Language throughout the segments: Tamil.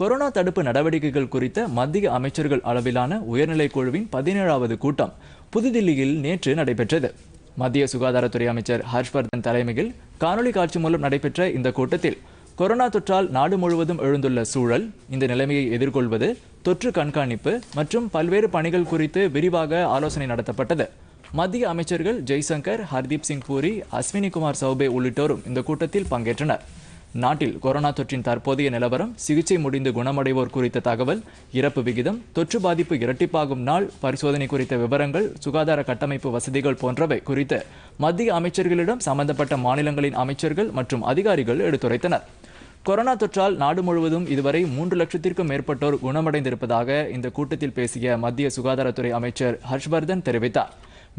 கொரோனா தடுப்பு நடவடிக்கைகள் குறித்த மத்திய அமைச்சர்கள் அளவிலான உயர்நிலைக் குழுவின் பதினேழாவது கூட்டம் புதுதில்லியில் நேற்று நடைபெற்றது மத்திய சுகாதாரத்துறை அமைச்சர் ஹர்ஷ்வர்தன் தலைமையில் காணொலி காட்சி மூலம் நடைபெற்ற இந்த கூட்டத்தில் கொரோனா தொற்றால் நாடு முழுவதும் எழுந்துள்ள சூழல் இந்த நிலைமையை எதிர்கொள்வது தொற்று கண்காணிப்பு மற்றும் பல்வேறு பணிகள் குறித்து விரிவாக ஆலோசனை நடத்தப்பட்டது மத்திய அமைச்சர்கள் ஜெய்சங்கர் ஹர்தீப் சிங் பூரி அஸ்வினி குமார் சௌபே உள்ளிட்டோரும் இந்த கூட்டத்தில் பங்கேற்றனர் நாட்டில் கொரோனா தொற்றின் தற்போதைய நிலவரம் சிகிச்சை முடிந்து குணமடைவோர் குறித்த தகவல் இறப்பு விகிதம் தொற்று பாதிப்பு இரட்டிப்பாகும் நாள் பரிசோதனை குறித்த விவரங்கள் சுகாதார கட்டமைப்பு வசதிகள் போன்றவை குறித்து மத்திய அமைச்சர்களிடம் சம்பந்தப்பட்ட மாநிலங்களின் அமைச்சர்கள் மற்றும் அதிகாரிகள் எடுத்துரைத்தனர் கொரோனா தொற்றால் நாடு முழுவதும் இதுவரை மூன்று லட்சத்திற்கும் மேற்பட்டோர் குணமடைந்திருப்பதாக இந்த கூட்டத்தில் பேசிய மத்திய சுகாதாரத்துறை அமைச்சர் ஹர்ஷ்வர்தன் தெரிவித்தார்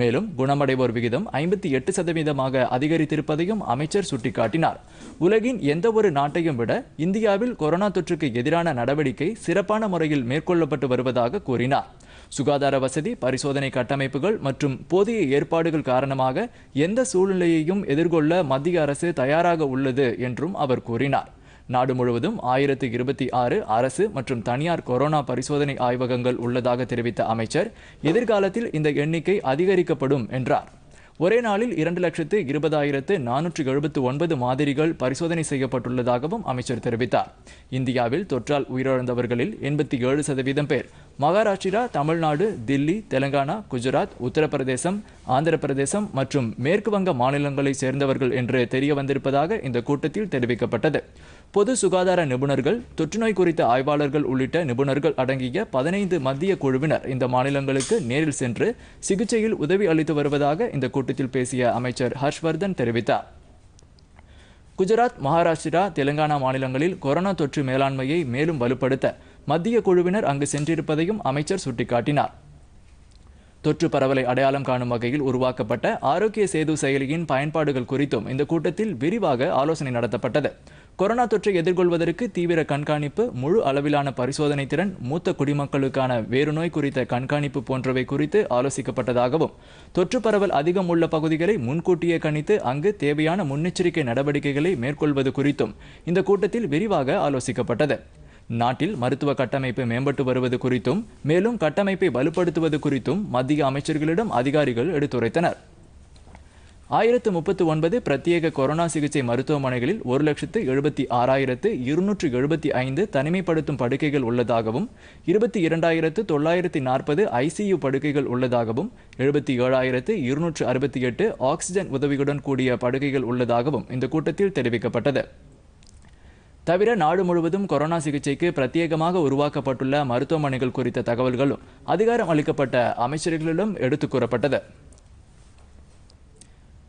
மேலும் குணமடைவோர் விகிதம் ஐம்பத்தி எட்டு சதவீதமாக அதிகரித்திருப்பதையும் அமைச்சர் சுட்டிக்காட்டினார் உலகின் எந்தவொரு நாட்டையும் விட இந்தியாவில் கொரோனா தொற்றுக்கு எதிரான நடவடிக்கை சிறப்பான முறையில் மேற்கொள்ளப்பட்டு வருவதாக கூறினார் சுகாதார வசதி பரிசோதனை கட்டமைப்புகள் மற்றும் போதிய ஏற்பாடுகள் காரணமாக எந்த சூழ்நிலையையும் எதிர்கொள்ள மத்திய அரசு தயாராக உள்ளது என்றும் அவர் கூறினார் நாடு முழுவதும் ஆயிரத்து இருபத்தி ஆறு அரசு மற்றும் தனியார் கொரோனா பரிசோதனை ஆய்வகங்கள் உள்ளதாக தெரிவித்த அமைச்சர் எதிர்காலத்தில் இந்த எண்ணிக்கை அதிகரிக்கப்படும் என்றார் ஒரே நாளில் இரண்டு லட்சத்து இருபதாயிரத்து நானூற்று எழுபத்து ஒன்பது மாதிரிகள் பரிசோதனை செய்யப்பட்டுள்ளதாகவும் அமைச்சர் தெரிவித்தார் இந்தியாவில் தொற்றால் உயிரிழந்தவர்களில் எண்பத்தி ஏழு சதவீதம் பேர் மகாராஷ்டிரா தமிழ்நாடு தில்லி தெலங்கானா குஜராத் உத்தரப்பிரதேசம் ஆந்திர பிரதேசம் மற்றும் மேற்கு வங்க மாநிலங்களைச் சேர்ந்தவர்கள் என்று தெரியவந்திருப்பதாக இந்த கூட்டத்தில் தெரிவிக்கப்பட்டது பொது சுகாதார நிபுணர்கள் தொற்றுநோய் குறித்த ஆய்வாளர்கள் உள்ளிட்ட நிபுணர்கள் அடங்கிய பதினைந்து மத்திய குழுவினர் இந்த மாநிலங்களுக்கு நேரில் சென்று சிகிச்சையில் உதவி அளித்து வருவதாக இந்த கூட்டத்தில் பேசிய அமைச்சர் ஹர்ஷ்வர்தன் தெரிவித்தார் குஜராத் மகாராஷ்டிரா தெலுங்கானா மாநிலங்களில் கொரோனா தொற்று மேலாண்மையை மேலும் வலுப்படுத்த மத்திய குழுவினர் அங்கு சென்றிருப்பதையும் அமைச்சர் சுட்டிக்காட்டினார் தொற்று பரவலை அடையாளம் காணும் வகையில் உருவாக்கப்பட்ட ஆரோக்கிய சேது செயலியின் பயன்பாடுகள் குறித்தும் இந்த கூட்டத்தில் விரிவாக ஆலோசனை நடத்தப்பட்டது கொரோனா தொற்றை எதிர்கொள்வதற்கு தீவிர கண்காணிப்பு முழு அளவிலான பரிசோதனை திறன் மூத்த குடிமக்களுக்கான வேறுநோய் குறித்த கண்காணிப்பு போன்றவை குறித்து ஆலோசிக்கப்பட்டதாகவும் தொற்று பரவல் அதிகம் உள்ள பகுதிகளை முன்கூட்டியே கணித்து அங்கு தேவையான முன்னெச்சரிக்கை நடவடிக்கைகளை மேற்கொள்வது குறித்தும் இந்த கூட்டத்தில் விரிவாக ஆலோசிக்கப்பட்டது நாட்டில் மருத்துவ கட்டமைப்பு மேம்பட்டு வருவது குறித்தும் மேலும் கட்டமைப்பை வலுப்படுத்துவது குறித்தும் மத்திய அமைச்சர்களிடம் அதிகாரிகள் எடுத்துரைத்தனர் ஆயிரத்து முப்பத்து ஒன்பது பிரத்யேக கொரோனா சிகிச்சை மருத்துவமனைகளில் ஒரு லட்சத்து எழுபத்தி ஆறாயிரத்து இருநூற்று எழுபத்தி ஐந்து தனிமைப்படுத்தும் படுக்கைகள் உள்ளதாகவும் இருபத்தி இரண்டாயிரத்து தொள்ளாயிரத்தி நாற்பது ஐசியு படுக்கைகள் உள்ளதாகவும் எழுபத்தி ஏழாயிரத்து இருநூற்று அறுபத்தி எட்டு ஆக்சிஜன் உதவியுடன் கூடிய படுக்கைகள் உள்ளதாகவும் இந்த கூட்டத்தில் தெரிவிக்கப்பட்டது தவிர நாடு முழுவதும் கொரோனா சிகிச்சைக்கு பிரத்யேகமாக உருவாக்கப்பட்டுள்ள மருத்துவமனைகள் குறித்த தகவல்களும் அதிகாரம் அளிக்கப்பட்ட அமைச்சர்களிடம் எடுத்துக் கூறப்பட்டது